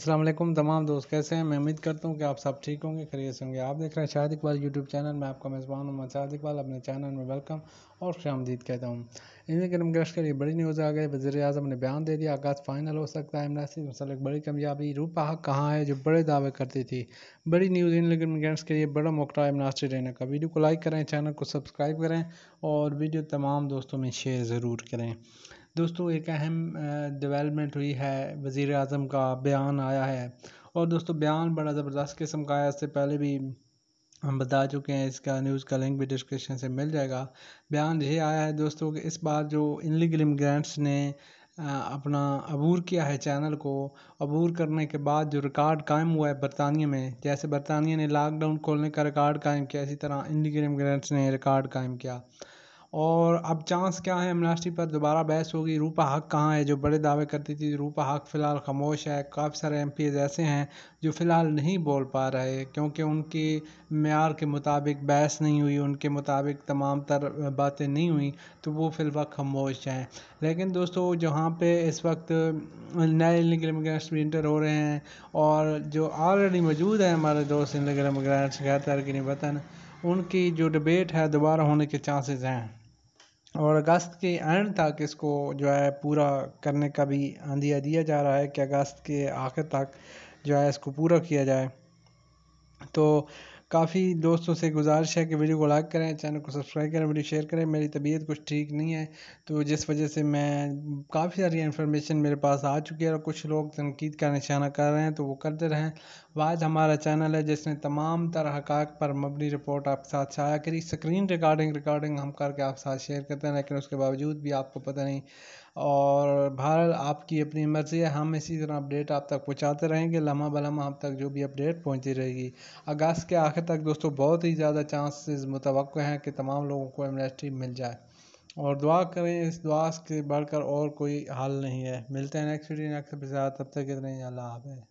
असलम तमाम दोस्त कैसे हैं मैं उम्मीद करता हूँ कि आप सब ठीक होंगे खरीद होंगे आप देख रहे हैं शाहिद इकबाल यूट्यूब चैनल में आपका मेज़बान हूँ शाहिद इकबाल अपने चैनल में वेलकम और शामदीद कहता हूँ इन गर्म गश के लिए बड़ी न्यूज़ आ गई वजी अजम ने बयान दे दिया आगाज़ फाइनल हो सकता है इमरान मसल एक बड़ी कामयाबी रूपा हक कहाँ है जो बड़े दावे करती थी बड़ी न्यूज़ इन क्रिम क्रश के लिए बड़ा मौका है से रहने का वीडियो को लाइक करें चैनल को सब्सक्राइब करें और वीडियो तमाम दोस्तों में शेयर ज़रूर करें दोस्तों एक अहम डेवलपमेंट हुई है वज़ी अजम का बयान आया है और दोस्तों बयान बड़ा ज़बरदस्त किस्म का है इससे पहले भी हम बता चुके हैं इसका न्यूज़ का लिंक भी डिस्क्रिप्शन से मिल जाएगा बयान ये आया है दोस्तों कि इस बार जो इनलीगल इमिग्रेंट्स ने अपना अबूर किया है चैनल को अबूर करने के बाद जो रिकॉर्ड कायम हुआ है बरतानिया में जैसे बरतानिया ने लॉकडाउन खोलने का रिकॉर्ड कायम किया इसी तरह इनलीगल इमिग्रेंट्स ने रिकॉर्ड कायम किया और अब चांस क्या है एमनास्टी पर दोबारा बहस होगी रूपा हक कहाँ है जो बड़े दावे करती थी रूपा हक फ़िलहाल खामोश है काफ़ी सारे एम ऐसे हैं जो फ़िलहाल नहीं बोल पा रहे क्योंकि उनके मैार के मुताबिक बहस नहीं हुई उनके मुताबिक तमाम तर बातें नहीं हुई तो वो वक्त खामोश हैं लेकिन दोस्तों जहाँ पे इस वक्त नए इलीगल मिग्रेंट्स भी इंटर हो रहे हैं और जो ऑलरेडी मौजूद हैं हमारे दोस्त इलीगल मिग्रेंट्स गैर तर्किन वतन उनकी जो डिबेट है दोबारा होने के चांसेस हैं और अगस्त के एंड तक इसको जो है पूरा करने का भी दिया जा रहा है कि अगस्त के आखिर तक जो है इसको पूरा किया जाए तो काफ़ी दोस्तों से गुजारिश है कि वीडियो को लाइक करें चैनल को सब्सक्राइब करें वीडियो शेयर करें मेरी तबीयत कुछ ठीक नहीं है तो जिस वजह से मैं काफ़ी सारी इन्फॉर्मेशन मेरे पास आ चुकी है और कुछ लोग तनकीद का निशाना कर रहे हैं तो वो करते रहें वाज हमारा चैनल है जिसने तमाम तरह हकाक पर मबनी रिपोर्ट आपके साथ छाया करी स्क्रीन रिकॉर्डिंग रिकॉर्डिंग हम करके आपके साथ शेयर करते हैं लेकिन उसके बावजूद भी आपको पता नहीं और भारत आपकी अपनी मर्ज़ी है हम इसी तरह अपडेट आप तक पहुंचाते रहेंगे लम्हा बलम्हा आप तक जो भी अपडेट पहुंचती रहेगी अगस्त के आखिर तक दोस्तों बहुत ही ज़्यादा चांसेस मुतव हैं कि तमाम लोगों को एमनेस्टी मिल जाए और दुआ करें इस दुआ के बढ़कर और कोई हल नहीं है मिलते हैं नेक्स्ट वीडियो नेक्स्ट तब तक इतने अल्लाह हाफ़